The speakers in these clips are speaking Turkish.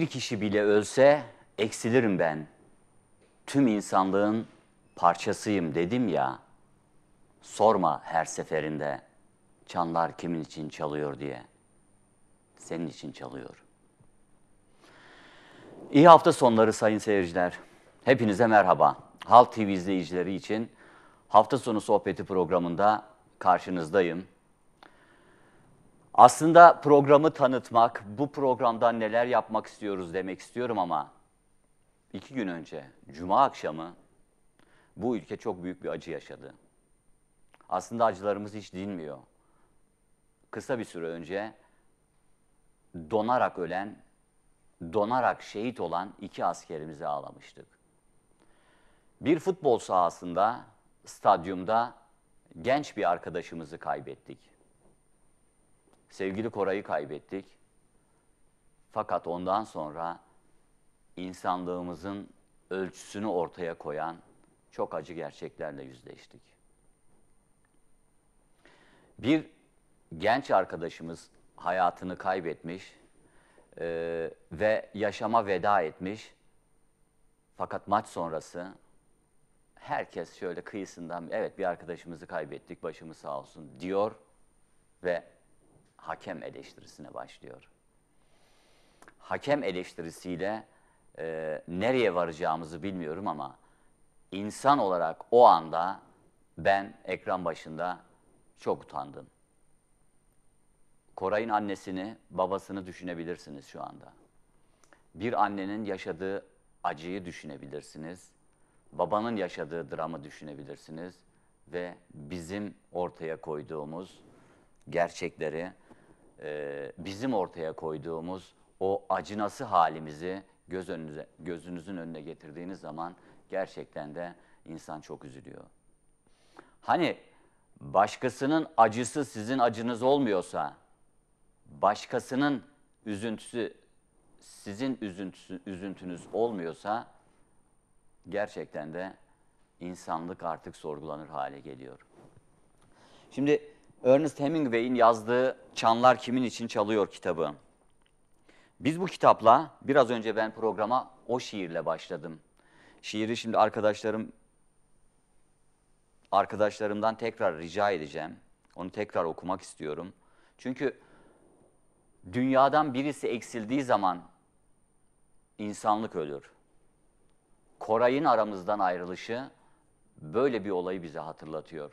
Bir kişi bile ölse eksilirim ben. Tüm insanlığın parçasıyım dedim ya. Sorma her seferinde çanlar kimin için çalıyor diye. Senin için çalıyor. İyi hafta sonları sayın seyirciler. Hepinize merhaba. Halk TV izleyicileri için hafta sonu sohbeti programında karşınızdayım. Aslında programı tanıtmak, bu programdan neler yapmak istiyoruz demek istiyorum ama iki gün önce, cuma akşamı bu ülke çok büyük bir acı yaşadı. Aslında acılarımız hiç dinmiyor. Kısa bir süre önce donarak ölen, donarak şehit olan iki askerimizi ağlamıştık. Bir futbol sahasında, stadyumda genç bir arkadaşımızı kaybettik. Sevgili Koray'ı kaybettik. Fakat ondan sonra insanlığımızın ölçüsünü ortaya koyan çok acı gerçeklerle yüzleştik. Bir genç arkadaşımız hayatını kaybetmiş e, ve yaşama veda etmiş. Fakat maç sonrası herkes şöyle kıyısından evet bir arkadaşımızı kaybettik başımız sağ olsun diyor ve hakem eleştirisine başlıyor. Hakem eleştirisiyle e, nereye varacağımızı bilmiyorum ama insan olarak o anda ben ekran başında çok utandım. Koray'ın annesini, babasını düşünebilirsiniz şu anda. Bir annenin yaşadığı acıyı düşünebilirsiniz. Babanın yaşadığı dramı düşünebilirsiniz ve bizim ortaya koyduğumuz gerçekleri e, bizim ortaya koyduğumuz o acınası halimizi göz önünüze, gözünüzün önüne getirdiğiniz zaman gerçekten de insan çok üzülüyor. Hani başkasının acısı sizin acınız olmuyorsa, başkasının üzüntüsü sizin üzüntüsü, üzüntünüz olmuyorsa gerçekten de insanlık artık sorgulanır hale geliyor. Şimdi Ernest Hemingway'in yazdığı Çanlar Kimin İçin Çalıyor kitabı. Biz bu kitapla biraz önce ben programa o şiirle başladım. Şiiri şimdi arkadaşlarım arkadaşlarımdan tekrar rica edeceğim. Onu tekrar okumak istiyorum. Çünkü dünyadan birisi eksildiği zaman insanlık ölür. Koray'ın aramızdan ayrılışı böyle bir olayı bize hatırlatıyor.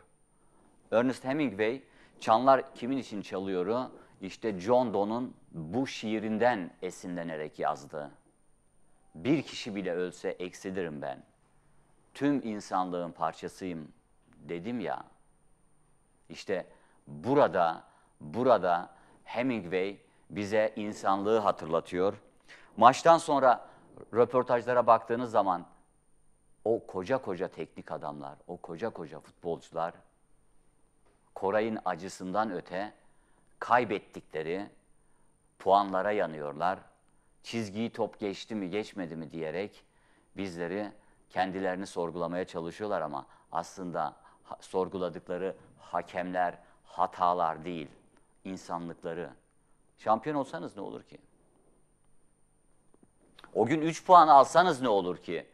Ernest Hemingway Çanlar kimin için çalıyoru? İşte John Donne'un bu şiirinden esinlenerek yazdı. Bir kişi bile ölse eksilirim ben. Tüm insanlığın parçasıyım dedim ya. İşte burada, burada Hemingway bize insanlığı hatırlatıyor. Maçtan sonra röportajlara baktığınız zaman o koca koca teknik adamlar, o koca koca futbolcular Koray'ın acısından öte kaybettikleri puanlara yanıyorlar. Çizgiyi top geçti mi geçmedi mi diyerek bizleri kendilerini sorgulamaya çalışıyorlar ama aslında sorguladıkları hakemler, hatalar değil, insanlıkları. Şampiyon olsanız ne olur ki? O gün 3 puan alsanız ne olur ki?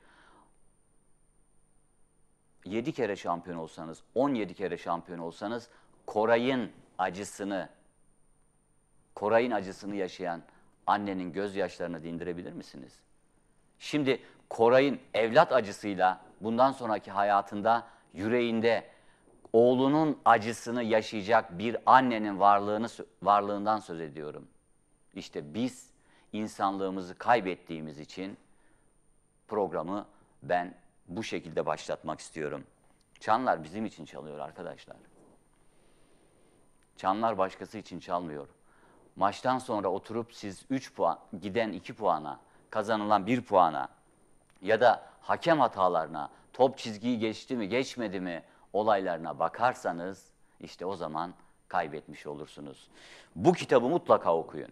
7 kere şampiyon olsanız, 17 kere şampiyon olsanız Koray'ın acısını, Koray'ın acısını yaşayan annenin gözyaşlarını dindirebilir misiniz? Şimdi Koray'ın evlat acısıyla bundan sonraki hayatında yüreğinde oğlunun acısını yaşayacak bir annenin varlığını varlığından söz ediyorum. İşte biz insanlığımızı kaybettiğimiz için programı ben bu şekilde başlatmak istiyorum. Çanlar bizim için çalıyor arkadaşlar. Çanlar başkası için çalmıyor. Maçtan sonra oturup siz 3 puan, giden 2 puana, kazanılan 1 puana ya da hakem hatalarına, top çizgiyi geçti mi geçmedi mi olaylarına bakarsanız işte o zaman kaybetmiş olursunuz. Bu kitabı mutlaka okuyun.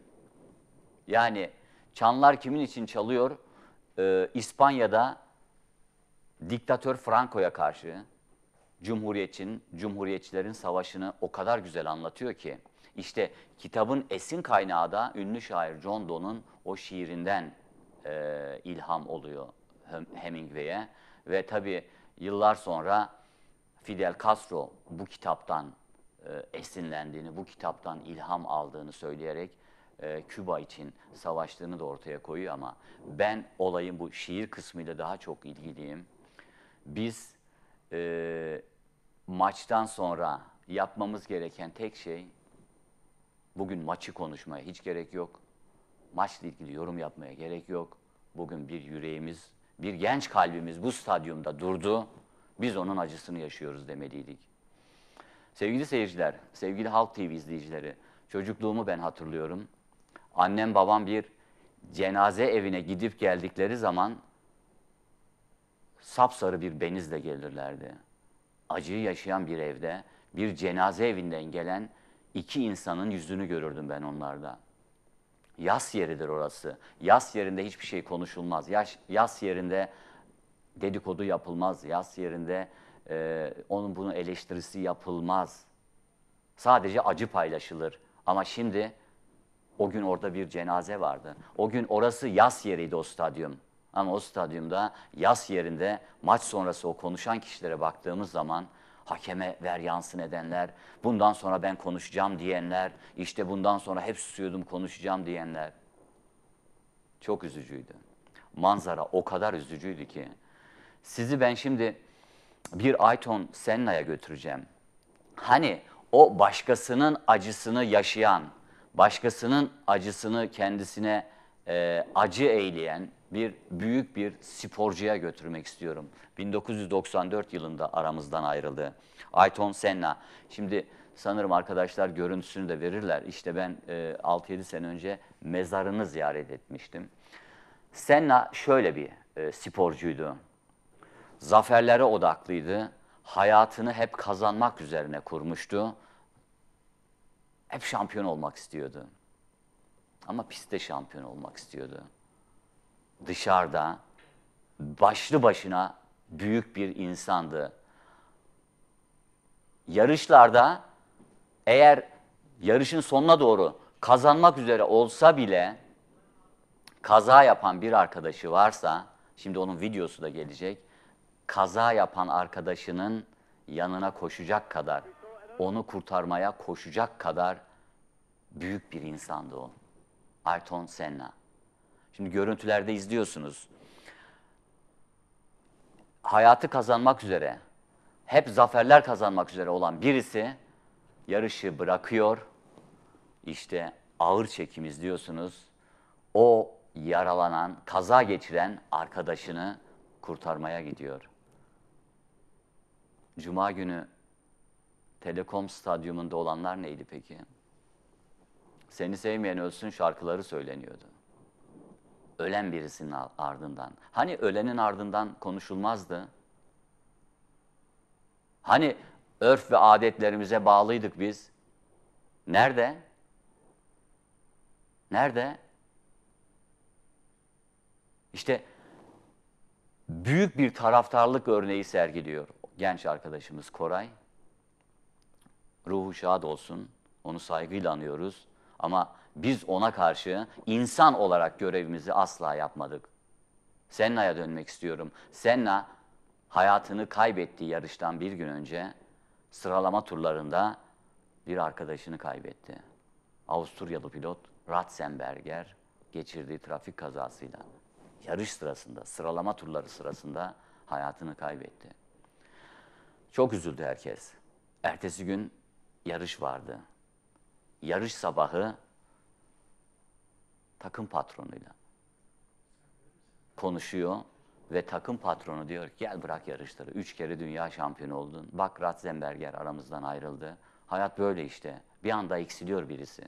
Yani çanlar kimin için çalıyor? Ee, İspanya'da diktatör Franco'ya karşı Cumhuriyetçinin, Cumhuriyetçilerin savaşını o kadar güzel anlatıyor ki. İşte kitabın esin kaynağı da ünlü şair John Donne'un o şiirinden e, ilham oluyor Hemingway'e. Ve tabii yıllar sonra Fidel Castro bu kitaptan e, esinlendiğini, bu kitaptan ilham aldığını söyleyerek e, Küba için savaştığını da ortaya koyuyor ama ben olayın bu şiir kısmıyla daha çok ilgiliyim. Biz e, maçtan sonra yapmamız gereken tek şey bugün maçı konuşmaya hiç gerek yok. Maçla ilgili yorum yapmaya gerek yok. Bugün bir yüreğimiz, bir genç kalbimiz bu stadyumda durdu. Biz onun acısını yaşıyoruz demeliydik. Sevgili seyirciler, sevgili Halk TV izleyicileri, çocukluğumu ben hatırlıyorum. Annem babam bir cenaze evine gidip geldikleri zaman sapsarı bir benizle gelirlerdi acıyı yaşayan bir evde, bir cenaze evinden gelen iki insanın yüzünü görürdüm ben onlarda. Yas yeridir orası. Yas yerinde hiçbir şey konuşulmaz. Yaş, yas yerinde dedikodu yapılmaz. Yas yerinde e, onun bunun eleştirisi yapılmaz. Sadece acı paylaşılır. Ama şimdi o gün orada bir cenaze vardı. O gün orası yas yeriydi o stadyum. Ama o stadyumda yaz yerinde maç sonrası o konuşan kişilere baktığımız zaman hakeme ver yansın edenler, bundan sonra ben konuşacağım diyenler, işte bundan sonra hep susuyordum konuşacağım diyenler. Çok üzücüydü. Manzara o kadar üzücüydü ki. Sizi ben şimdi bir Ayton Senna'ya götüreceğim. Hani o başkasının acısını yaşayan, başkasının acısını kendisine e, acı eyleyen, bir büyük bir sporcuya götürmek istiyorum. 1994 yılında aramızdan ayrıldı. Ayton Senna. Şimdi sanırım arkadaşlar görüntüsünü de verirler. İşte ben e, 6-7 sene önce mezarını ziyaret etmiştim. Senna şöyle bir e, sporcuydu. Zaferlere odaklıydı. Hayatını hep kazanmak üzerine kurmuştu. Hep şampiyon olmak istiyordu. Ama pistte şampiyon olmak istiyordu dışarıda başlı başına büyük bir insandı. Yarışlarda eğer yarışın sonuna doğru kazanmak üzere olsa bile kaza yapan bir arkadaşı varsa, şimdi onun videosu da gelecek, kaza yapan arkadaşının yanına koşacak kadar, onu kurtarmaya koşacak kadar büyük bir insandı o. Ayrton Senna. Şimdi görüntülerde izliyorsunuz. Hayatı kazanmak üzere, hep zaferler kazanmak üzere olan birisi yarışı bırakıyor. İşte ağır çekim izliyorsunuz. O yaralanan, kaza geçiren arkadaşını kurtarmaya gidiyor. Cuma günü Telekom stadyumunda olanlar neydi peki? Seni sevmeyen ölsün şarkıları söyleniyordu. Ölen birisinin ardından. Hani ölenin ardından konuşulmazdı? Hani örf ve adetlerimize bağlıydık biz? Nerede? Nerede? İşte büyük bir taraftarlık örneği sergiliyor genç arkadaşımız Koray. Ruhu şad olsun. Onu saygıyla anıyoruz. Ama biz ona karşı insan olarak görevimizi asla yapmadık. Senna'ya dönmek istiyorum. Senna hayatını kaybettiği yarıştan bir gün önce sıralama turlarında bir arkadaşını kaybetti. Avusturyalı pilot Ratzenberger geçirdiği trafik kazasıyla yarış sırasında, sıralama turları sırasında hayatını kaybetti. Çok üzüldü herkes. Ertesi gün yarış vardı. Yarış sabahı takım patronuyla konuşuyor ve takım patronu diyor ki gel bırak yarışları. Üç kere dünya şampiyonu oldun. Bak Ratzenberger aramızdan ayrıldı. Hayat böyle işte. Bir anda eksiliyor birisi.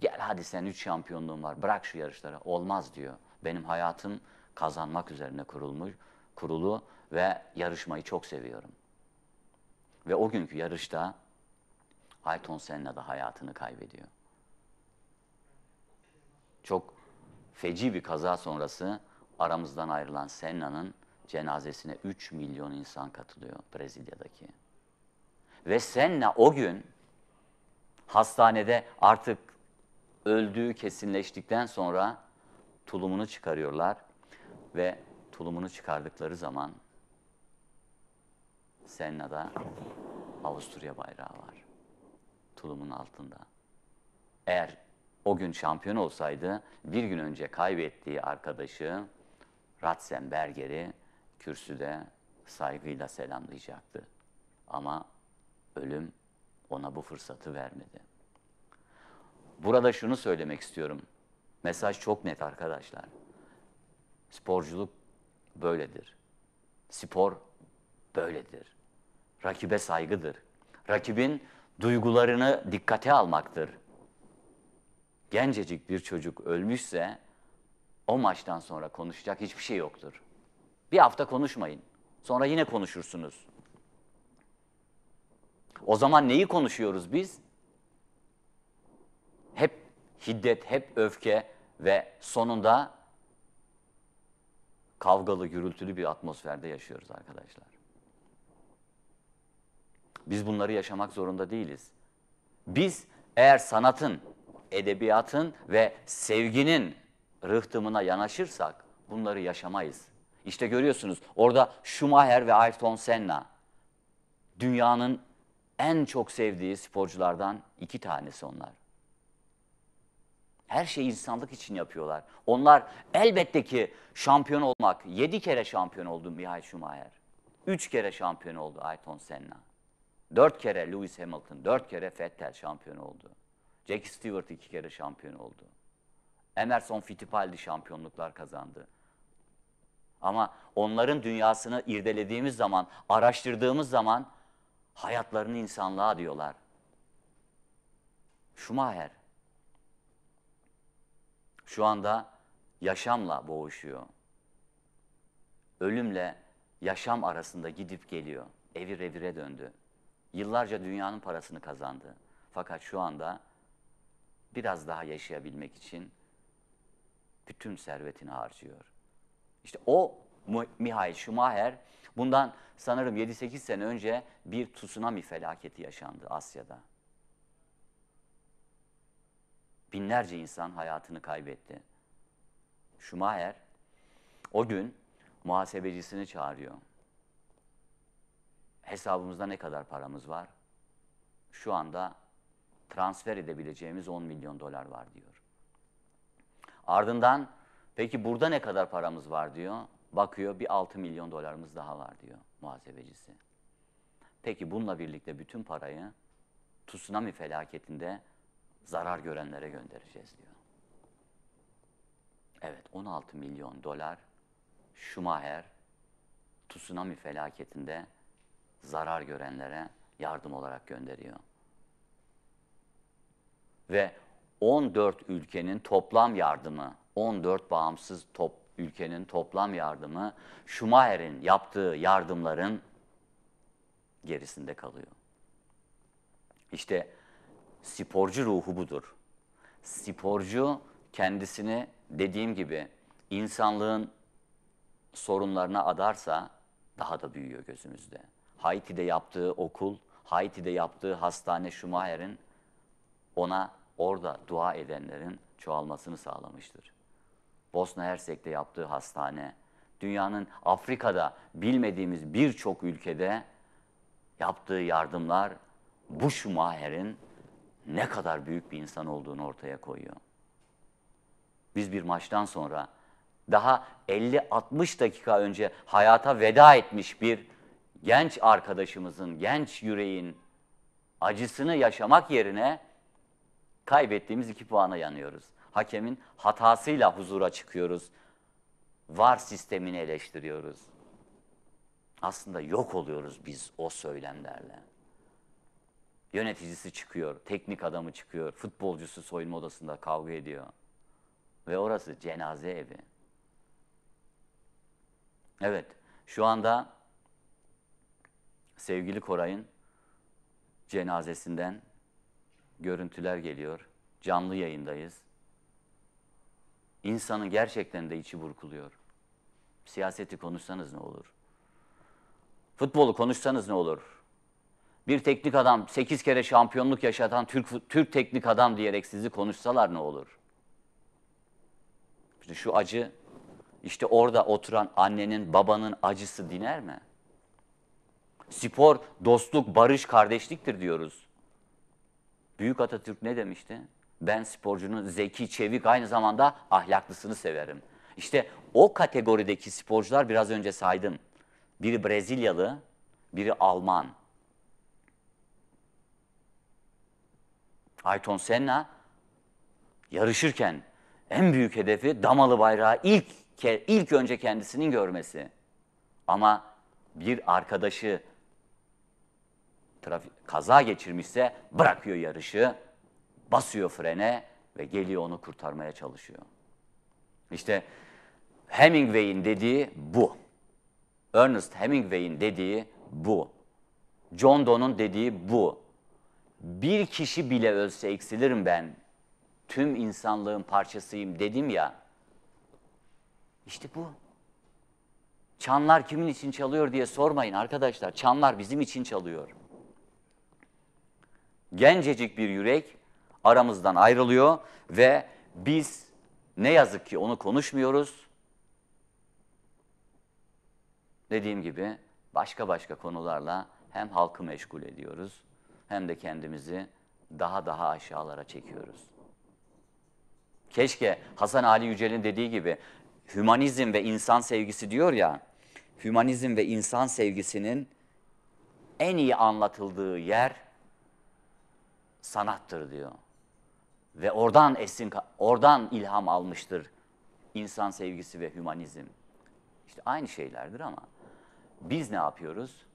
Gel hadi sen üç şampiyonluğun var bırak şu yarışları. Olmaz diyor. Benim hayatım kazanmak üzerine kurulmuş, kurulu ve yarışmayı çok seviyorum. Ve o günkü yarışta Ayton Senna da hayatını kaybediyor çok feci bir kaza sonrası aramızdan ayrılan Senna'nın cenazesine 3 milyon insan katılıyor Brezilya'daki. Ve Senna o gün hastanede artık öldüğü kesinleştikten sonra tulumunu çıkarıyorlar ve tulumunu çıkardıkları zaman Senna'da Avusturya bayrağı var. Tulumun altında. Eğer o gün şampiyon olsaydı bir gün önce kaybettiği arkadaşı Ratzenberger'i kürsüde saygıyla selamlayacaktı. Ama ölüm ona bu fırsatı vermedi. Burada şunu söylemek istiyorum. Mesaj çok net arkadaşlar. Sporculuk böyledir. Spor böyledir. Rakibe saygıdır. Rakibin duygularını dikkate almaktır gencecik bir çocuk ölmüşse o maçtan sonra konuşacak hiçbir şey yoktur. Bir hafta konuşmayın. Sonra yine konuşursunuz. O zaman neyi konuşuyoruz biz? Hep hiddet, hep öfke ve sonunda kavgalı, gürültülü bir atmosferde yaşıyoruz arkadaşlar. Biz bunları yaşamak zorunda değiliz. Biz eğer sanatın edebiyatın ve sevginin rıhtımına yanaşırsak bunları yaşamayız. İşte görüyorsunuz orada Schumacher ve Ayrton Senna dünyanın en çok sevdiği sporculardan iki tanesi onlar. Her şeyi insanlık için yapıyorlar. Onlar elbette ki şampiyon olmak. Yedi kere şampiyon oldu Mihail Schumacher. Üç kere şampiyon oldu Ayrton Senna. Dört kere Lewis Hamilton, dört kere Vettel şampiyon oldu. Jack Stewart iki kere şampiyon oldu. Emerson Fittipaldi şampiyonluklar kazandı. Ama onların dünyasını irdelediğimiz zaman, araştırdığımız zaman hayatlarını insanlığa diyorlar. Schumacher şu anda yaşamla boğuşuyor. Ölümle yaşam arasında gidip geliyor. Evi revire döndü. Yıllarca dünyanın parasını kazandı. Fakat şu anda biraz daha yaşayabilmek için bütün servetini harcıyor. İşte o Mihail Schumacher bundan sanırım 7-8 sene önce bir tsunami felaketi yaşandı Asya'da. Binlerce insan hayatını kaybetti. Schumacher o gün muhasebecisini çağırıyor. Hesabımızda ne kadar paramız var? Şu anda transfer edebileceğimiz 10 milyon dolar var diyor. Ardından peki burada ne kadar paramız var diyor. Bakıyor bir 6 milyon dolarımız daha var diyor muhasebecisi. Peki bununla birlikte bütün parayı tsunami felaketinde zarar görenlere göndereceğiz diyor. Evet 16 milyon dolar Schumacher tsunami felaketinde zarar görenlere yardım olarak gönderiyor ve 14 ülkenin toplam yardımı, 14 bağımsız top, ülkenin toplam yardımı Schumacher'in yaptığı yardımların gerisinde kalıyor. İşte sporcu ruhu budur. Sporcu kendisini dediğim gibi insanlığın sorunlarına adarsa daha da büyüyor gözümüzde. Haiti'de yaptığı okul, Haiti'de yaptığı hastane Schumacher'in ona orada dua edenlerin çoğalmasını sağlamıştır. Bosna Hersek'te yaptığı hastane, dünyanın Afrika'da bilmediğimiz birçok ülkede yaptığı yardımlar bu Schumacher'in ne kadar büyük bir insan olduğunu ortaya koyuyor. Biz bir maçtan sonra daha 50-60 dakika önce hayata veda etmiş bir genç arkadaşımızın, genç yüreğin acısını yaşamak yerine Kaybettiğimiz iki puana yanıyoruz. Hakemin hatasıyla huzura çıkıyoruz. Var sistemini eleştiriyoruz. Aslında yok oluyoruz biz o söylemlerle. Yöneticisi çıkıyor, teknik adamı çıkıyor, futbolcusu soyunma odasında kavga ediyor. Ve orası cenaze evi. Evet, şu anda sevgili Koray'ın cenazesinden görüntüler geliyor. Canlı yayındayız. İnsanın gerçekten de içi burkuluyor. Siyaseti konuşsanız ne olur? Futbolu konuşsanız ne olur? Bir teknik adam 8 kere şampiyonluk yaşatan Türk, Türk teknik adam diyerek sizi konuşsalar ne olur? İşte şu acı işte orada oturan annenin, babanın acısı diner mi? Spor, dostluk, barış, kardeşliktir diyoruz. Büyük Atatürk ne demişti? Ben sporcunun zeki, çevik, aynı zamanda ahlaklısını severim. İşte o kategorideki sporcular biraz önce saydım. Biri Brezilyalı, biri Alman. Ayton Senna yarışırken en büyük hedefi damalı bayrağı ilk ilk önce kendisinin görmesi. Ama bir arkadaşı trafik, kaza geçirmişse bırakıyor yarışı, basıyor frene ve geliyor onu kurtarmaya çalışıyor. İşte Hemingway'in dediği bu. Ernest Hemingway'in dediği bu. John Donne'un dediği bu. Bir kişi bile ölse eksilirim ben. Tüm insanlığın parçasıyım dedim ya. İşte bu. Çanlar kimin için çalıyor diye sormayın arkadaşlar. Çanlar bizim için çalıyor gencecik bir yürek aramızdan ayrılıyor ve biz ne yazık ki onu konuşmuyoruz. Dediğim gibi başka başka konularla hem halkı meşgul ediyoruz hem de kendimizi daha daha aşağılara çekiyoruz. Keşke Hasan Ali Yücel'in dediği gibi hümanizm ve insan sevgisi diyor ya, hümanizm ve insan sevgisinin en iyi anlatıldığı yer sanattır diyor. Ve oradan esin, oradan ilham almıştır insan sevgisi ve hümanizm. İşte aynı şeylerdir ama biz ne yapıyoruz?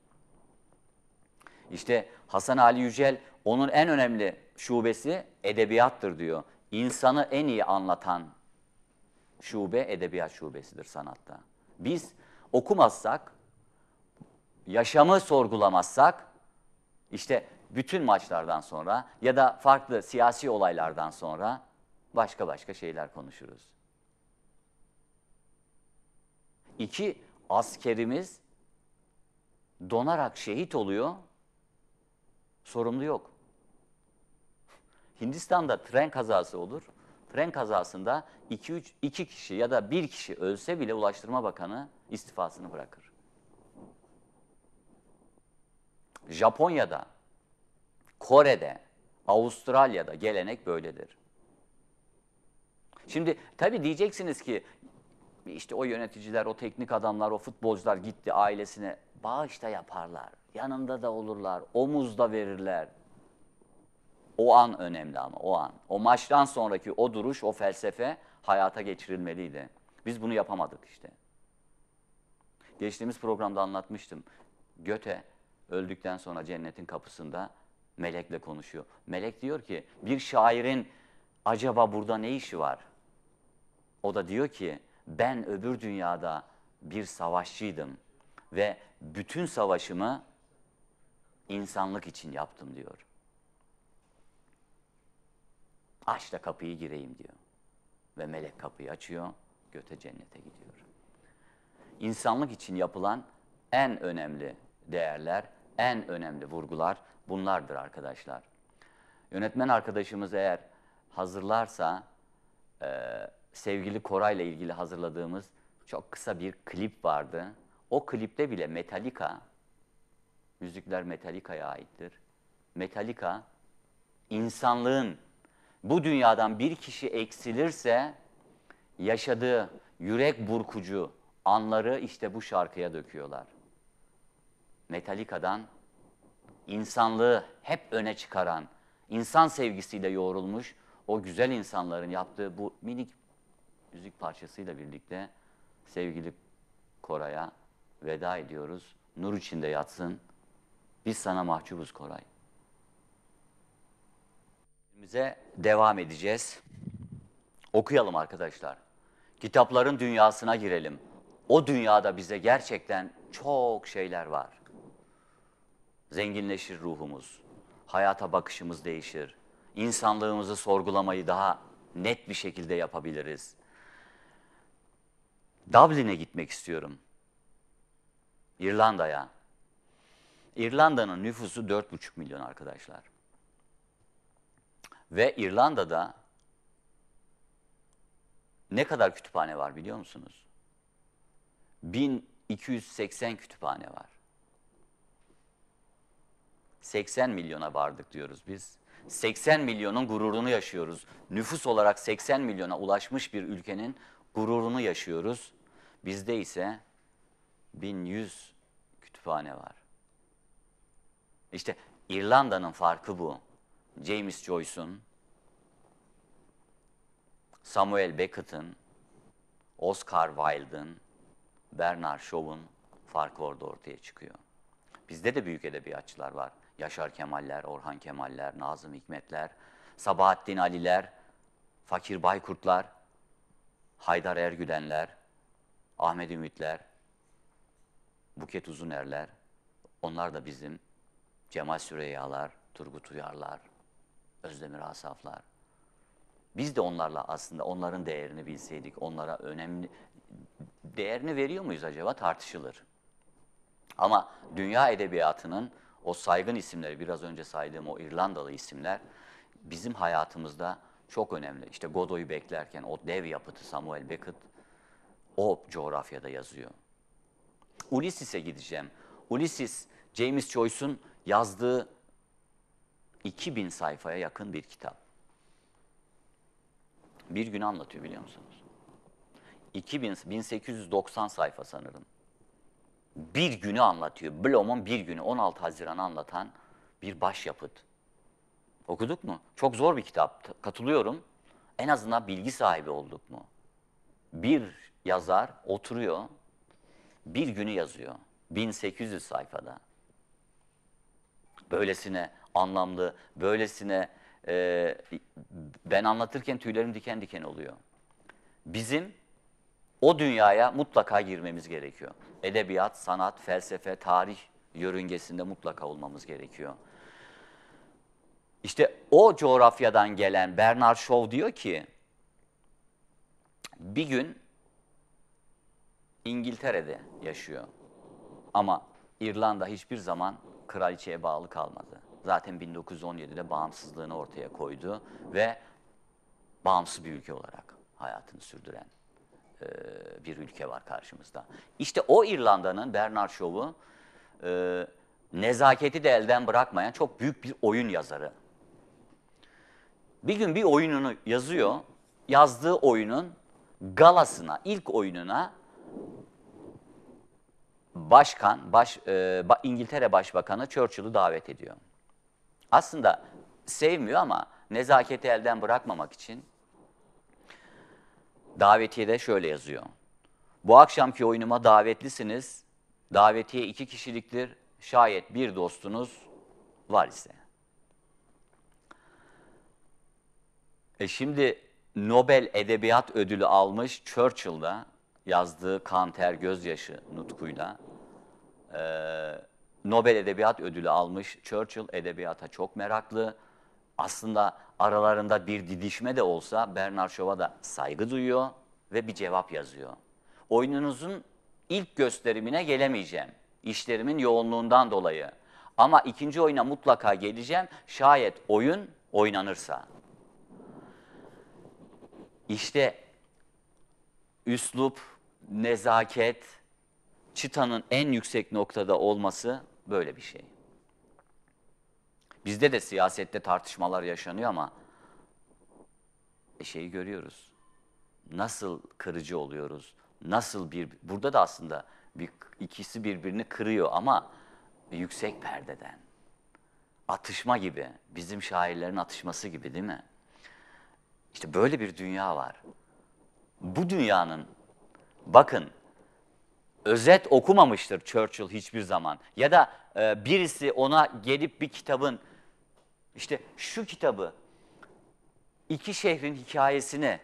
İşte Hasan Ali Yücel onun en önemli şubesi edebiyattır diyor. İnsanı en iyi anlatan şube edebiyat şubesidir sanatta. Biz okumazsak, yaşamı sorgulamazsak, işte bütün maçlardan sonra ya da farklı siyasi olaylardan sonra başka başka şeyler konuşuruz. İki, askerimiz donarak şehit oluyor, sorumlu yok. Hindistan'da tren kazası olur. Tren kazasında 2 kişi ya da 1 kişi ölse bile Ulaştırma Bakanı istifasını bırakır. Japonya'da Kore'de, Avustralya'da gelenek böyledir. Şimdi tabii diyeceksiniz ki işte o yöneticiler, o teknik adamlar, o futbolcular gitti ailesine bağışta yaparlar. Yanında da olurlar, omuzda verirler. O an önemli ama o an. O maçtan sonraki o duruş, o felsefe hayata geçirilmeliydi. Biz bunu yapamadık işte. Geçtiğimiz programda anlatmıştım. Göte öldükten sonra cennetin kapısında Melekle konuşuyor. Melek diyor ki bir şairin acaba burada ne işi var? O da diyor ki ben öbür dünyada bir savaşçıydım ve bütün savaşımı insanlık için yaptım diyor. Aç da kapıyı gireyim diyor. Ve melek kapıyı açıyor, göte cennete gidiyor. İnsanlık için yapılan en önemli değerler, en önemli vurgular bunlardır arkadaşlar. Yönetmen arkadaşımız eğer hazırlarsa e, sevgili ile ilgili hazırladığımız çok kısa bir klip vardı. O klipte bile Metallica, müzikler Metallica'ya aittir. Metallica insanlığın bu dünyadan bir kişi eksilirse yaşadığı yürek burkucu anları işte bu şarkıya döküyorlar. Metallica'dan insanlığı hep öne çıkaran, insan sevgisiyle yoğrulmuş o güzel insanların yaptığı bu minik müzik parçasıyla birlikte sevgili Koray'a veda ediyoruz. Nur içinde yatsın. Biz sana mahcubuz Koray. Bize devam edeceğiz. Okuyalım arkadaşlar. Kitapların dünyasına girelim. O dünyada bize gerçekten çok şeyler var zenginleşir ruhumuz. Hayata bakışımız değişir. insanlığımızı sorgulamayı daha net bir şekilde yapabiliriz. Dublin'e gitmek istiyorum. İrlanda'ya. İrlanda'nın nüfusu 4,5 milyon arkadaşlar. Ve İrlanda'da ne kadar kütüphane var biliyor musunuz? 1280 kütüphane var. 80 milyona vardık diyoruz biz. 80 milyonun gururunu yaşıyoruz. Nüfus olarak 80 milyona ulaşmış bir ülkenin gururunu yaşıyoruz. Bizde ise 1100 kütüphane var. İşte İrlanda'nın farkı bu. James Joyce'un, Samuel Beckett'ın, Oscar Wilde'ın, Bernard Shaw'un farkı orada ortaya çıkıyor. Bizde de büyük edebiyatçılar var. Yaşar Kemaller, Orhan Kemaller, Nazım Hikmetler, Sabahattin Aliler, Fakir Baykurtlar, Haydar Ergüdenler, Ahmet Ümitler, Buket Uzunerler, onlar da bizim Cemal Süreyyalar, Turgut Uyarlar, Özdemir Asaflar. Biz de onlarla aslında onların değerini bilseydik, onlara önemli değerini veriyor muyuz acaba tartışılır. Ama dünya edebiyatının o saygın isimleri biraz önce saydığım o İrlandalı isimler bizim hayatımızda çok önemli. İşte Godoy'u beklerken o dev yapıtı Samuel Beckett o coğrafyada yazıyor. Ulysses'e gideceğim. Ulysses, James Joyce'un yazdığı 2000 sayfaya yakın bir kitap. Bir gün anlatıyor biliyor musunuz? 2000, 1890 sayfa sanırım bir günü anlatıyor. Blom'un bir günü 16 Haziran'ı anlatan bir başyapıt. Okuduk mu? Çok zor bir kitap. Katılıyorum. En azından bilgi sahibi olduk mu? Bir yazar oturuyor, bir günü yazıyor. 1800 sayfada. Böylesine anlamlı, böylesine e, ben anlatırken tüylerim diken diken oluyor. Bizim o dünyaya mutlaka girmemiz gerekiyor. Edebiyat, sanat, felsefe, tarih yörüngesinde mutlaka olmamız gerekiyor. İşte o coğrafyadan gelen Bernard Shaw diyor ki, bir gün İngiltere'de yaşıyor ama İrlanda hiçbir zaman kraliçeye bağlı kalmadı. Zaten 1917'de bağımsızlığını ortaya koydu ve bağımsız bir ülke olarak hayatını sürdüren e, bir ülke var karşımızda. İşte o İrlanda'nın Bernard Shaw'u e, nezaketi de elden bırakmayan çok büyük bir oyun yazarı. Bir gün bir oyununu yazıyor. Yazdığı oyunun galasına, ilk oyununa başkan, baş, e, İngiltere Başbakanı Churchill'ı davet ediyor. Aslında sevmiyor ama nezaketi elden bırakmamak için davetiyede şöyle yazıyor. Bu akşamki oyunuma davetlisiniz. Davetiye iki kişiliktir. Şayet bir dostunuz var ise. E şimdi Nobel Edebiyat Ödülü almış Churchill'da yazdığı Kan, Ter, Gözyaşı nutkuyla e, Nobel Edebiyat Ödülü almış Churchill edebiyata çok meraklı. Aslında aralarında bir didişme de olsa Bernard Shaw'a da saygı duyuyor ve bir cevap yazıyor. Oyununuzun ilk gösterimine gelemeyeceğim. İşlerimin yoğunluğundan dolayı. Ama ikinci oyuna mutlaka geleceğim. Şayet oyun oynanırsa. İşte üslup, nezaket, çıtanın en yüksek noktada olması böyle bir şey. Bizde de siyasette tartışmalar yaşanıyor ama e, şeyi görüyoruz. Nasıl kırıcı oluyoruz? Nasıl bir burada da aslında bir, ikisi birbirini kırıyor ama yüksek perdeden. Atışma gibi. Bizim şairlerin atışması gibi değil mi? İşte böyle bir dünya var. Bu dünyanın bakın özet okumamıştır Churchill hiçbir zaman. Ya da e, birisi ona gelip bir kitabın işte şu kitabı iki şehrin hikayesini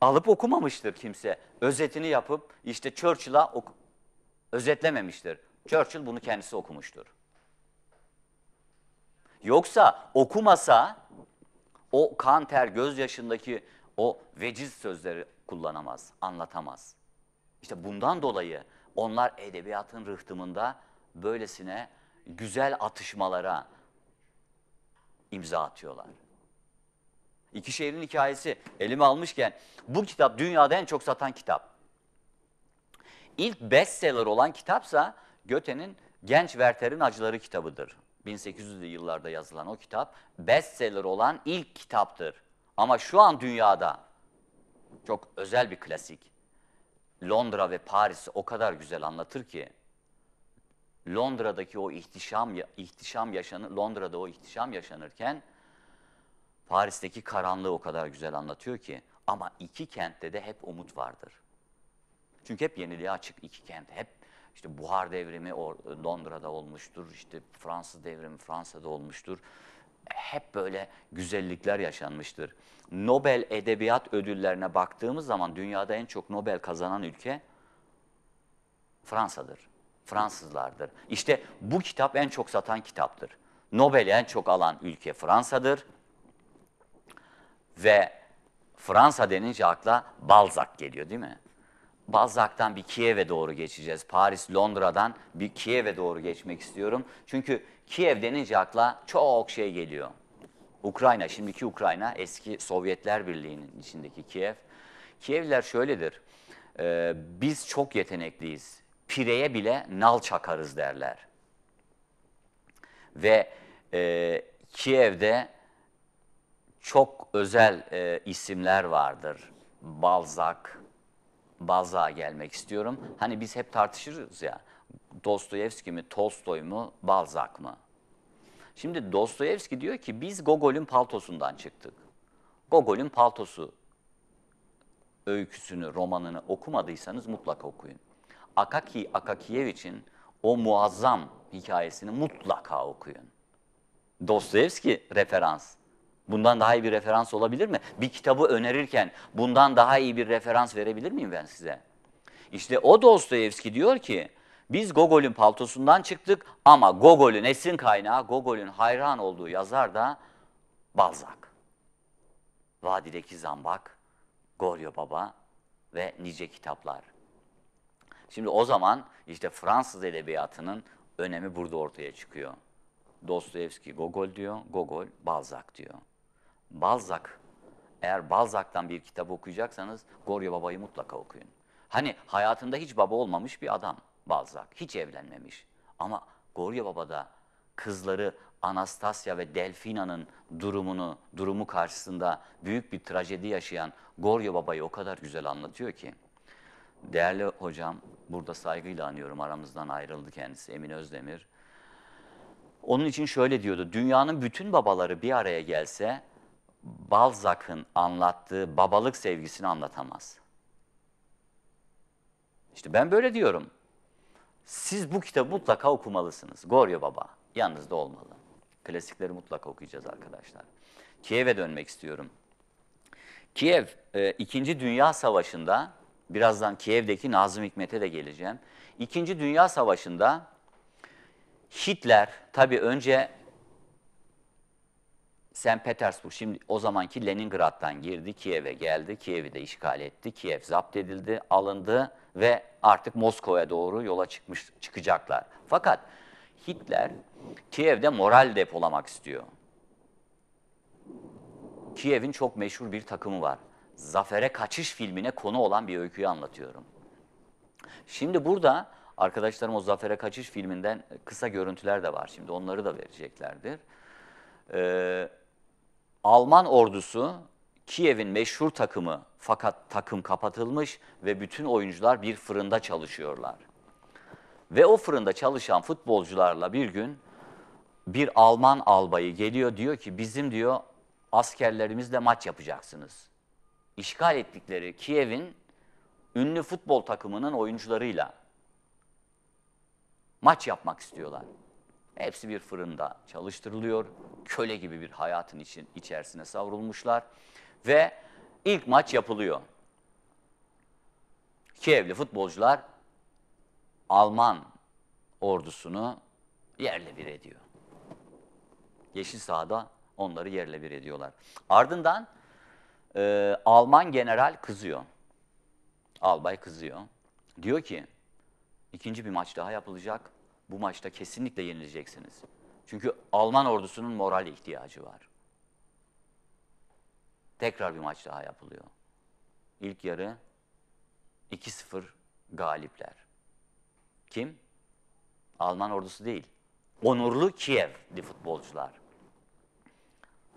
alıp okumamıştır kimse. Özetini yapıp işte Churchill'a ok, özetlememiştir. Churchill bunu kendisi okumuştur. Yoksa okumasa o kan ter göz yaşındaki o veciz sözleri kullanamaz, anlatamaz. İşte bundan dolayı onlar edebiyatın rıhtımında böylesine güzel atışmalara imza atıyorlar. İki şehrin hikayesi elime almışken bu kitap dünyada en çok satan kitap. İlk bestseller olan kitapsa Göte'nin Genç Werther'in Acıları kitabıdır. 1800'lü yıllarda yazılan o kitap bestseller olan ilk kitaptır. Ama şu an dünyada çok özel bir klasik. Londra ve Paris'i o kadar güzel anlatır ki Londra'daki o ihtişam ihtişam yaşanır Londra'da o ihtişam yaşanırken Paris'teki karanlığı o kadar güzel anlatıyor ki ama iki kentte de hep umut vardır. Çünkü hep yeniliğe açık iki kent. Hep işte Buhar devrimi Londra'da olmuştur. İşte Fransız devrimi Fransa'da olmuştur. Hep böyle güzellikler yaşanmıştır. Nobel Edebiyat Ödülleri'ne baktığımız zaman dünyada en çok Nobel kazanan ülke Fransa'dır. Fransızlardır. İşte bu kitap en çok satan kitaptır. Nobel'i en çok alan ülke Fransa'dır. Ve Fransa denince akla Balzac geliyor değil mi? Balzac'tan bir Kiev'e doğru geçeceğiz. Paris, Londra'dan bir Kiev'e doğru geçmek istiyorum. Çünkü Kiev denince akla çok şey geliyor. Ukrayna, şimdiki Ukrayna, eski Sovyetler Birliği'nin içindeki Kiev. Kievliler şöyledir. Ee, biz çok yetenekliyiz pireye bile nal çakarız derler. Ve e, Kiev'de çok özel e, isimler vardır. Balzak, Balzak'a gelmek istiyorum. Hani biz hep tartışırız ya, Dostoyevski mi, Tolstoy mu, Balzak mı? Şimdi Dostoyevski diyor ki biz Gogol'ün paltosundan çıktık. Gogol'ün paltosu öyküsünü, romanını okumadıysanız mutlaka okuyun. Akaki Akakiyevich'in o muazzam hikayesini mutlaka okuyun. Dostoyevski referans. Bundan daha iyi bir referans olabilir mi? Bir kitabı önerirken bundan daha iyi bir referans verebilir miyim ben size? İşte o Dostoyevski diyor ki, biz Gogol'ün paltosundan çıktık ama Gogol'ün esin kaynağı, Gogol'ün hayran olduğu yazar da Balzac. Vadideki Zambak, Goryo Baba ve nice kitaplar. Şimdi o zaman işte Fransız edebiyatının önemi burada ortaya çıkıyor. Dostoyevski Gogol diyor, Gogol Balzac diyor. Balzac, eğer Balzac'tan bir kitap okuyacaksanız Gorya Baba'yı mutlaka okuyun. Hani hayatında hiç baba olmamış bir adam Balzac, hiç evlenmemiş. Ama Gorya Baba'da kızları Anastasia ve Delfina'nın durumunu, durumu karşısında büyük bir trajedi yaşayan Gorya Baba'yı o kadar güzel anlatıyor ki. Değerli hocam, burada saygıyla anıyorum aramızdan ayrıldı kendisi Emin Özdemir. Onun için şöyle diyordu, dünyanın bütün babaları bir araya gelse Balzac'ın anlattığı babalık sevgisini anlatamaz. İşte ben böyle diyorum. Siz bu kitabı mutlaka okumalısınız. Goryo Baba yanınızda olmalı. Klasikleri mutlaka okuyacağız arkadaşlar. Kiev'e dönmek istiyorum. Kiev, e, İkinci Dünya Savaşı'nda Birazdan Kiev'deki Nazım Hikmet'e de geleceğim. İkinci Dünya Savaşı'nda Hitler tabii önce St. Petersburg, şimdi o zamanki Leningrad'dan girdi, Kiev'e geldi, Kiev'i de işgal etti, Kiev zapt edildi, alındı ve artık Moskova'ya doğru yola çıkmış çıkacaklar. Fakat Hitler Kiev'de moral depolamak istiyor. Kiev'in çok meşhur bir takımı var. Zafer'e Kaçış filmine konu olan bir öyküyü anlatıyorum. Şimdi burada arkadaşlarım o Zafer'e Kaçış filminden kısa görüntüler de var. Şimdi onları da vereceklerdir. Ee, Alman ordusu Kiev'in meşhur takımı fakat takım kapatılmış ve bütün oyuncular bir fırında çalışıyorlar. Ve o fırında çalışan futbolcularla bir gün bir Alman albayı geliyor diyor ki bizim diyor askerlerimizle maç yapacaksınız işgal ettikleri Kiev'in ünlü futbol takımının oyuncularıyla maç yapmak istiyorlar. Hepsi bir fırında çalıştırılıyor. Köle gibi bir hayatın için içerisine savrulmuşlar ve ilk maç yapılıyor. Kievli futbolcular Alman ordusunu yerle bir ediyor. Yeşil sahada onları yerle bir ediyorlar. Ardından e, Alman general kızıyor. Albay kızıyor. Diyor ki ikinci bir maç daha yapılacak. Bu maçta kesinlikle yenileceksiniz. Çünkü Alman ordusunun moral ihtiyacı var. Tekrar bir maç daha yapılıyor. İlk yarı 2-0 galipler. Kim? Alman ordusu değil. Onurlu Kiev'li futbolcular.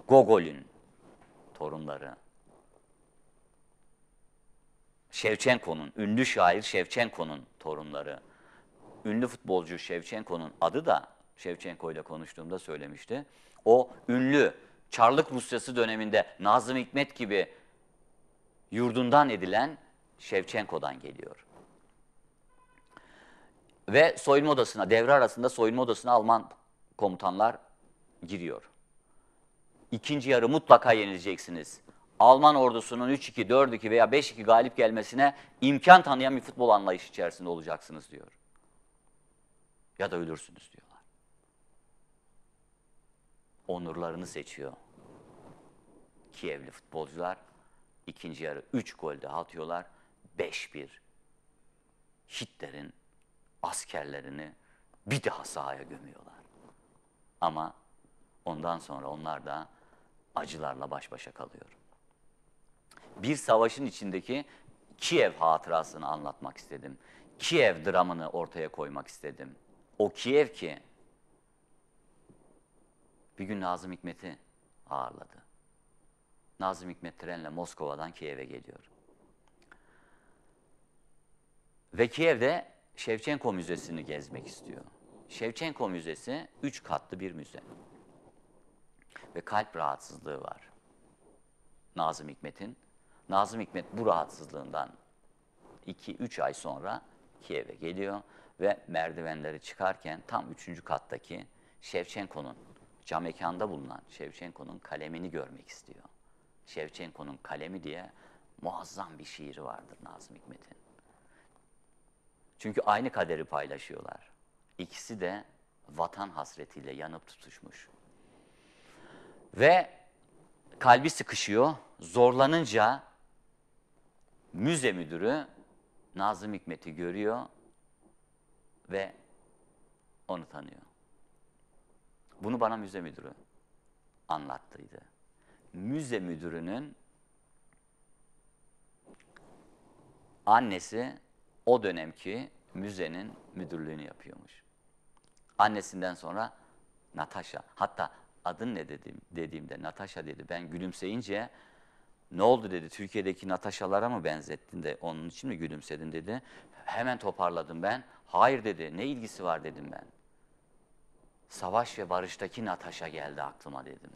Gogol'ün torunları. Şevçenko'nun, ünlü şair Şevçenko'nun torunları. Ünlü futbolcu Şevçenko'nun adı da Şevçenko ile konuştuğumda söylemişti. O ünlü Çarlık Rusyası döneminde Nazım Hikmet gibi yurdundan edilen Şevçenko'dan geliyor. Ve soyunma odasına, devre arasında soyunma odasına Alman komutanlar giriyor. İkinci yarı mutlaka yenileceksiniz. Alman ordusunun 3-2, 4-2 veya 5-2 galip gelmesine imkan tanıyan bir futbol anlayışı içerisinde olacaksınız diyor. Ya da ölürsünüz diyorlar. Onurlarını seçiyor. Kievli futbolcular ikinci yarı 3 golde atıyorlar. 5-1 Hitler'in askerlerini bir daha sahaya gömüyorlar. Ama ondan sonra onlar da acılarla baş başa kalıyor bir savaşın içindeki Kiev hatırasını anlatmak istedim. Kiev dramını ortaya koymak istedim. O Kiev ki bir gün Nazım Hikmet'i ağırladı. Nazım Hikmet trenle Moskova'dan Kiev'e geliyor. Ve Kiev'de Şevçenko Müzesi'ni gezmek istiyor. Şevçenko Müzesi üç katlı bir müze. Ve kalp rahatsızlığı var. Nazım Hikmet'in Nazım Hikmet bu rahatsızlığından 2-3 ay sonra Kiev'e geliyor ve merdivenleri çıkarken tam 3. kattaki Şevçenko'nun cam mekanda bulunan Şevçenko'nun kalemini görmek istiyor. Şevçenko'nun kalemi diye muazzam bir şiiri vardır Nazım Hikmet'in. Çünkü aynı kaderi paylaşıyorlar. İkisi de vatan hasretiyle yanıp tutuşmuş. Ve kalbi sıkışıyor. Zorlanınca müze müdürü Nazım Hikmet'i görüyor ve onu tanıyor. Bunu bana müze müdürü anlattıydı. Müze müdürünün annesi o dönemki müzenin müdürlüğünü yapıyormuş. Annesinden sonra Natasha, hatta adın ne dedim, dediğimde Natasha dedi. Ben gülümseyince ne oldu dedi Türkiye'deki Natasha'lara mı benzettin de onun için mi gülümsedin dedi. Hemen toparladım ben. Hayır dedi ne ilgisi var dedim ben. Savaş ve barıştaki Natasha geldi aklıma dedim.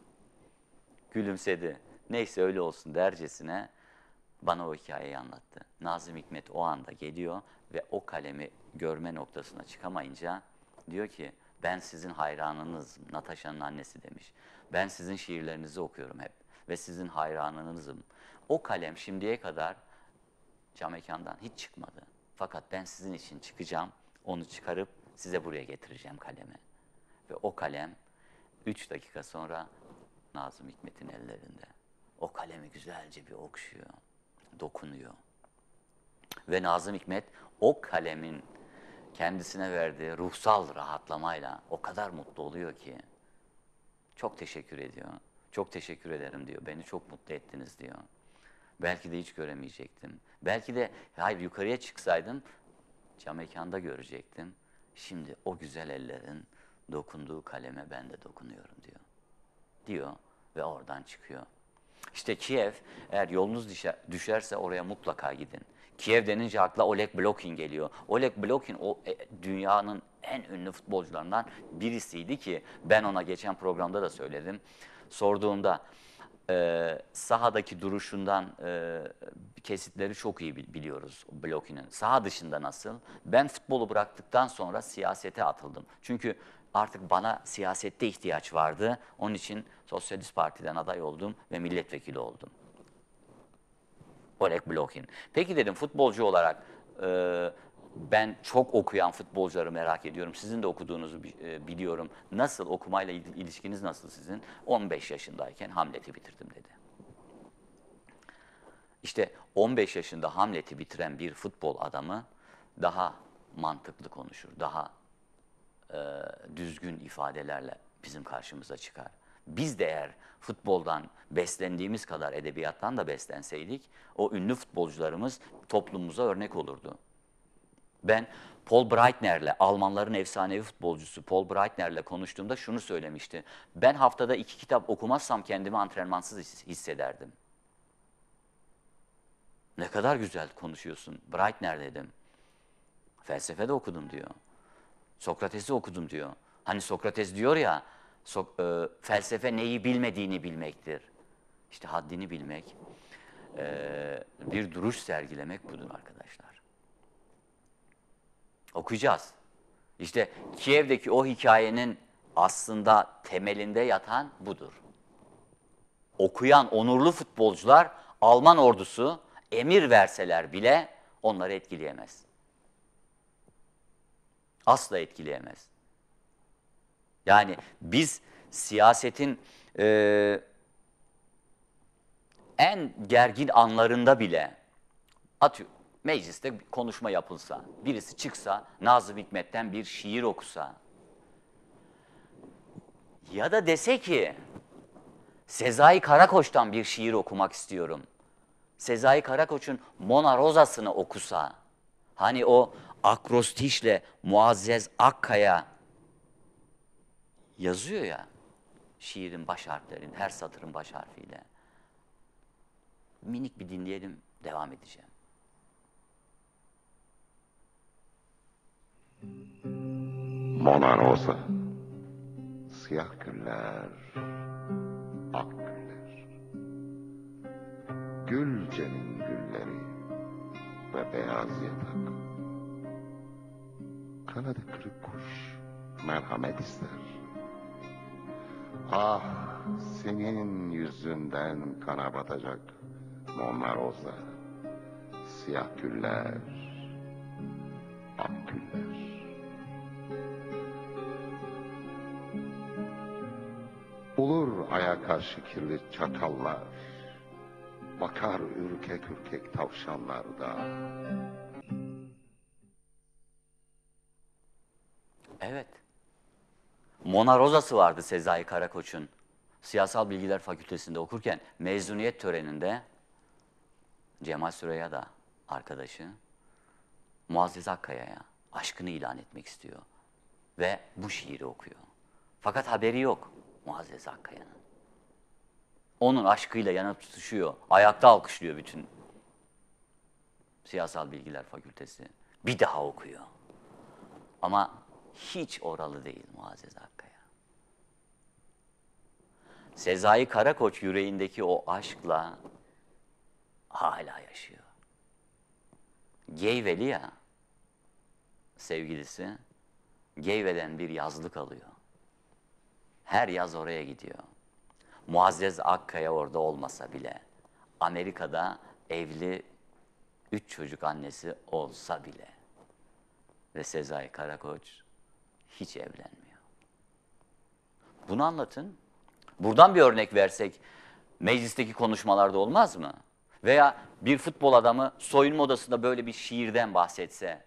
Gülümsedi. Neyse öyle olsun dercesine bana o hikayeyi anlattı. Nazım Hikmet o anda geliyor ve o kalemi görme noktasına çıkamayınca diyor ki ben sizin hayranınız Natasha'nın annesi demiş. Ben sizin şiirlerinizi okuyorum hep ve sizin hayranınızım. O kalem şimdiye kadar camekandan hiç çıkmadı. Fakat ben sizin için çıkacağım, onu çıkarıp size buraya getireceğim kalemi. Ve o kalem 3 dakika sonra Nazım Hikmet'in ellerinde. O kalemi güzelce bir okşuyor, dokunuyor. Ve Nazım Hikmet o kalemin kendisine verdiği ruhsal rahatlamayla o kadar mutlu oluyor ki çok teşekkür ediyor. Çok teşekkür ederim diyor. Beni çok mutlu ettiniz diyor. Belki de hiç göremeyecektim. Belki de hayır yukarıya çıksaydım cam mekanda görecektim. Şimdi o güzel ellerin dokunduğu kaleme ben de dokunuyorum diyor. Diyor ve oradan çıkıyor. İşte Kiev eğer yolunuz düşerse oraya mutlaka gidin. Kiev denince akla Oleg Blokin geliyor. Oleg Blokin o e, dünyanın en ünlü futbolcularından birisiydi ki ben ona geçen programda da söyledim. Sorduğunda e, sahadaki duruşundan e, kesitleri çok iyi biliyoruz Bloki'nin. Saha dışında nasıl? Ben futbolu bıraktıktan sonra siyasete atıldım. Çünkü artık bana siyasette ihtiyaç vardı. Onun için Sosyalist Parti'den aday oldum ve milletvekili oldum. Oleg Blokin. Peki dedim futbolcu olarak e, ben çok okuyan futbolcuları merak ediyorum. Sizin de okuduğunuzu e, biliyorum. Nasıl okumayla ilişkiniz nasıl sizin? 15 yaşındayken Hamlet'i bitirdim dedi. İşte 15 yaşında Hamlet'i bitiren bir futbol adamı daha mantıklı konuşur, daha e, düzgün ifadelerle bizim karşımıza çıkar. Biz de eğer futboldan beslendiğimiz kadar edebiyattan da beslenseydik, o ünlü futbolcularımız toplumumuza örnek olurdu. Ben Paul Breitner'le, Almanların efsanevi futbolcusu Paul Breitner'le konuştuğumda şunu söylemişti. Ben haftada iki kitap okumazsam kendimi antrenmansız hissederdim. Ne kadar güzel konuşuyorsun. Breitner dedim. Felsefe de okudum diyor. Sokrates'i okudum diyor. Hani Sokrates diyor ya, so e, felsefe neyi bilmediğini bilmektir. İşte haddini bilmek, e, bir duruş sergilemek budur arkadaşlar. Okuyacağız. İşte Kiev'deki o hikayenin aslında temelinde yatan budur. Okuyan onurlu futbolcular Alman ordusu emir verseler bile onları etkileyemez. Asla etkileyemez. Yani biz siyasetin e, en gergin anlarında bile atıyor mecliste konuşma yapılsa, birisi çıksa, Nazım Hikmet'ten bir şiir okusa ya da dese ki Sezai Karakoç'tan bir şiir okumak istiyorum. Sezai Karakoç'un Mona Rosa'sını okusa, hani o akrostişle Muazzez Akkaya yazıyor ya, şiirin baş harflerin, her satırın baş harfiyle. Minik bir dinleyelim, devam edeceğim. Mona Rosa. Siyah güller, ak güller. Gülcenin gülleri ve beyaz yatak. Kanadı kırık kuş merhamet ister. Ah senin yüzünden kana batacak Mona Rosa. Siyah güller, ak güller. Bulur aya karşı çakallar, bakar ürkek ürkek tavşanlar da. Evet. Mona Rosa'sı vardı Sezai Karakoç'un. Siyasal Bilgiler Fakültesi'nde okurken mezuniyet töreninde Cemal Süreya da arkadaşı Muazzez Akkaya'ya aşkını ilan etmek istiyor ve bu şiiri okuyor. Fakat haberi yok. Muazzez Akkaya'nın. Onun aşkıyla yanıp tutuşuyor. Ayakta alkışlıyor bütün Siyasal Bilgiler Fakültesi. Bir daha okuyor. Ama hiç oralı değil Muazzez Akkaya. Sezai Karakoç yüreğindeki o aşkla hala yaşıyor. Geyveli ya sevgilisi Geyve'den bir yazlık alıyor. Her yaz oraya gidiyor. Muazzez Akkaya orada olmasa bile, Amerika'da evli üç çocuk annesi olsa bile ve Sezai Karakoç hiç evlenmiyor. Bunu anlatın. Buradan bir örnek versek meclisteki konuşmalarda olmaz mı? Veya bir futbol adamı soyunma odasında böyle bir şiirden bahsetse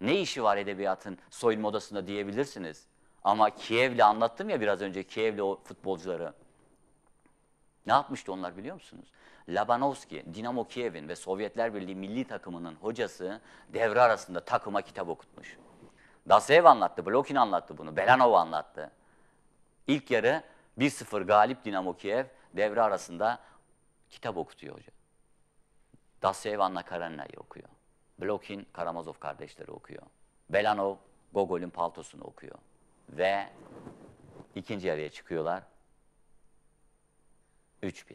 ne işi var edebiyatın soyunma odasında diyebilirsiniz. Ama Kiev'le anlattım ya biraz önce Kiev'le o futbolcuları. Ne yapmıştı onlar biliyor musunuz? Labanovski, Dinamo Kiev'in ve Sovyetler Birliği milli takımının hocası devre arasında takıma kitap okutmuş. Dasev anlattı, Blokin anlattı bunu, Belanov anlattı. İlk yarı 1-0 galip Dinamo Kiev devre arasında kitap okutuyor hoca. Dasev Anna Karenina'yı okuyor. Blokin Karamazov kardeşleri okuyor. Belanov Gogol'ün paltosunu okuyor. Ve ikinci yarıya çıkıyorlar. 3-1.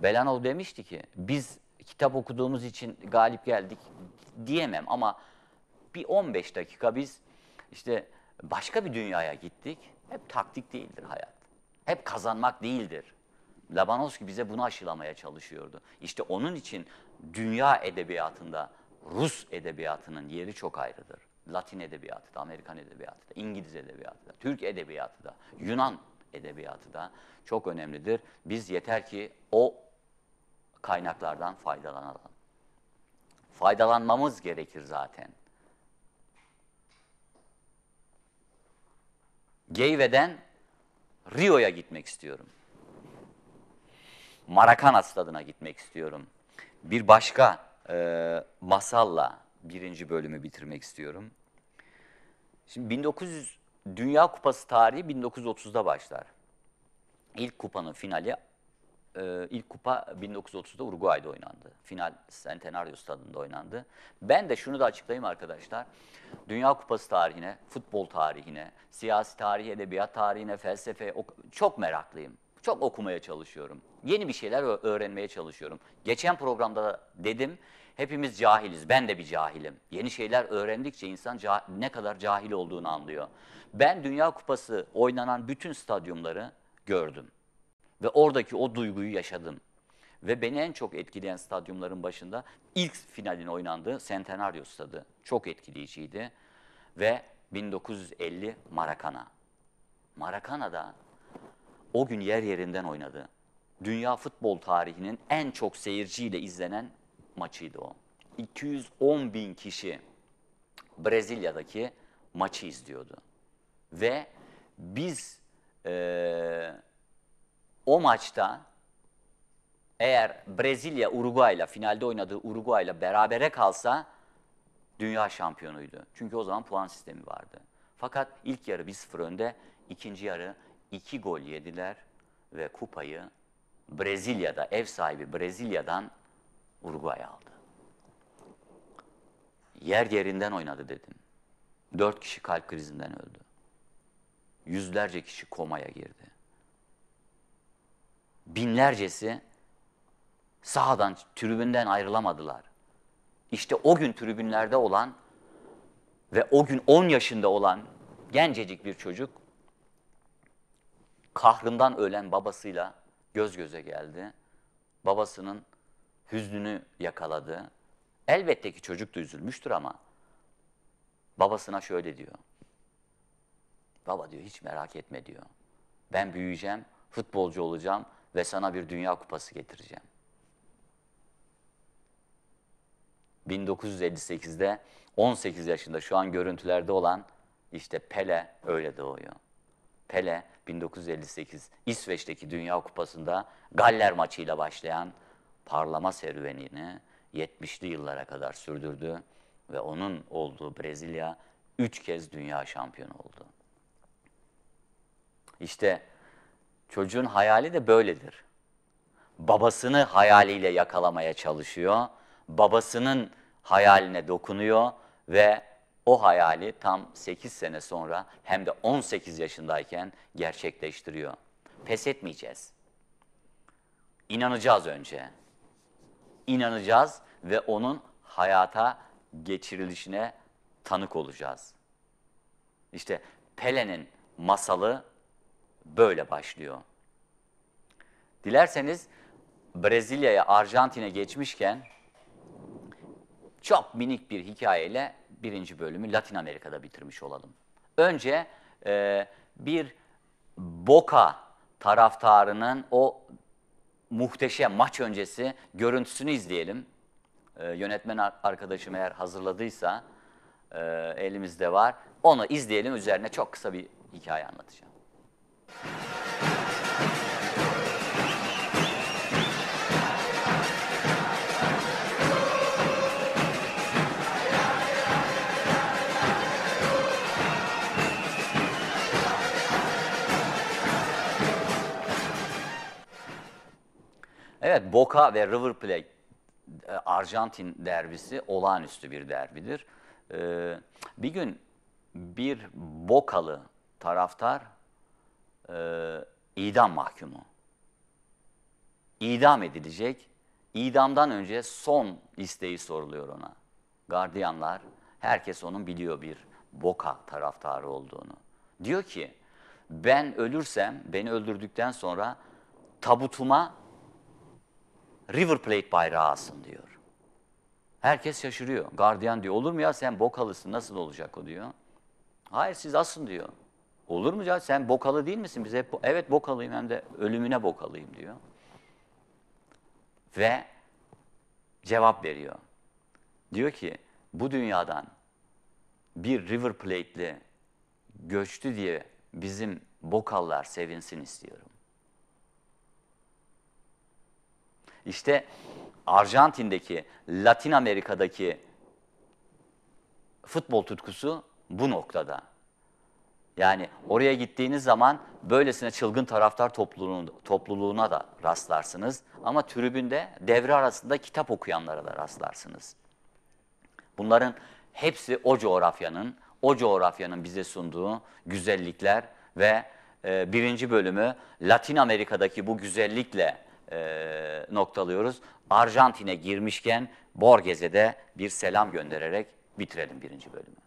Belanov demişti ki biz kitap okuduğumuz için galip geldik diyemem ama bir 15 dakika biz işte başka bir dünyaya gittik. Hep taktik değildir hayat. Hep kazanmak değildir. Labanovski bize bunu aşılamaya çalışıyordu. İşte onun için dünya edebiyatında Rus edebiyatının yeri çok ayrıdır. Latin edebiyatı da, Amerikan edebiyatı da, İngiliz edebiyatı da, Türk edebiyatı da, Yunan edebiyatı da çok önemlidir. Biz yeter ki o kaynaklardan faydalanalım. Faydalanmamız gerekir zaten. Geyve'den Rio'ya gitmek istiyorum. Maracanas tadına gitmek istiyorum. Bir başka e, masalla birinci bölümü bitirmek istiyorum. Şimdi 1900 Dünya Kupası tarihi 1930'da başlar. İlk kupanın finali, e, ilk kupa 1930'da Uruguay'da oynandı. Final Centenario Stadında oynandı. Ben de şunu da açıklayayım arkadaşlar. Dünya Kupası tarihine, futbol tarihine, siyasi tarih, edebiyat tarihine, felsefe çok meraklıyım. Çok okumaya çalışıyorum. Yeni bir şeyler öğrenmeye çalışıyorum. Geçen programda da dedim, Hepimiz cahiliz. Ben de bir cahilim. Yeni şeyler öğrendikçe insan ne kadar cahil olduğunu anlıyor. Ben Dünya Kupası oynanan bütün stadyumları gördüm. Ve oradaki o duyguyu yaşadım. Ve beni en çok etkileyen stadyumların başında ilk finalin oynandığı Centenario Stadı. Çok etkileyiciydi. Ve 1950 Marakana. Marakana'da o gün yer yerinden oynadı. Dünya futbol tarihinin en çok seyirciyle izlenen maçıydı o. 210 bin kişi Brezilya'daki maçı izliyordu. Ve biz e, o maçta eğer Brezilya Uruguay'la finalde oynadığı Uruguay'la berabere kalsa dünya şampiyonuydu. Çünkü o zaman puan sistemi vardı. Fakat ilk yarı 1-0 önde, ikinci yarı 2 gol yediler ve kupayı Brezilya'da ev sahibi Brezilya'dan Uruguay aldı. Yer yerinden oynadı dedim. Dört kişi kalp krizinden öldü. Yüzlerce kişi komaya girdi. Binlercesi sahadan, tribünden ayrılamadılar. İşte o gün tribünlerde olan ve o gün 10 yaşında olan gencecik bir çocuk kahrından ölen babasıyla göz göze geldi. Babasının hüznünü yakaladı. Elbette ki çocuk da üzülmüştür ama babasına şöyle diyor. Baba diyor hiç merak etme diyor. Ben büyüyeceğim, futbolcu olacağım ve sana bir dünya kupası getireceğim. 1958'de 18 yaşında şu an görüntülerde olan işte Pele öyle doğuyor. Pele 1958 İsveç'teki Dünya Kupası'nda Galler maçıyla başlayan parlama serüvenini 70'li yıllara kadar sürdürdü ve onun olduğu Brezilya 3 kez dünya şampiyonu oldu. İşte çocuğun hayali de böyledir. Babasını hayaliyle yakalamaya çalışıyor, babasının hayaline dokunuyor ve o hayali tam 8 sene sonra hem de 18 yaşındayken gerçekleştiriyor. Pes etmeyeceğiz. İnanacağız önce inanacağız ve onun hayata geçirilişine tanık olacağız. İşte Pelen'in masalı böyle başlıyor. Dilerseniz Brezilya'ya, Arjantin'e geçmişken çok minik bir hikayeyle birinci bölümü Latin Amerika'da bitirmiş olalım. Önce e, bir Boca taraftarının o muhteşem maç öncesi görüntüsünü izleyelim. Ee, yönetmen arkadaşım eğer hazırladıysa e, elimizde var. Onu izleyelim üzerine çok kısa bir hikaye anlatacağım. Evet Boca ve River Plate e, Arjantin derbisi olağanüstü bir derbidir. Ee, bir gün bir Bokalı taraftar e, idam mahkumu. İdam edilecek. İdamdan önce son isteği soruluyor ona. Gardiyanlar, herkes onun biliyor bir Boka taraftarı olduğunu. Diyor ki, ben ölürsem, beni öldürdükten sonra tabutuma River Plate bayrağı diyor. Herkes şaşırıyor. Guardian diyor olur mu ya sen bokalısın nasıl olacak o diyor. Hayır siz asın diyor. Olur mu ya sen bokalı değil misin? Biz hep, evet bokalıyım hem de ölümüne bokalıyım diyor. Ve cevap veriyor. Diyor ki bu dünyadan bir River Plate'li göçtü diye bizim bokallar sevinsin istiyorum. İşte Arjantin'deki, Latin Amerika'daki futbol tutkusu bu noktada. Yani oraya gittiğiniz zaman böylesine çılgın taraftar topluluğuna, da rastlarsınız. Ama tribünde devre arasında kitap okuyanlara da rastlarsınız. Bunların hepsi o coğrafyanın, o coğrafyanın bize sunduğu güzellikler ve e, birinci bölümü Latin Amerika'daki bu güzellikle e, noktalıyoruz. Arjantin'e girmişken Borges'e de bir selam göndererek bitirelim birinci bölümü.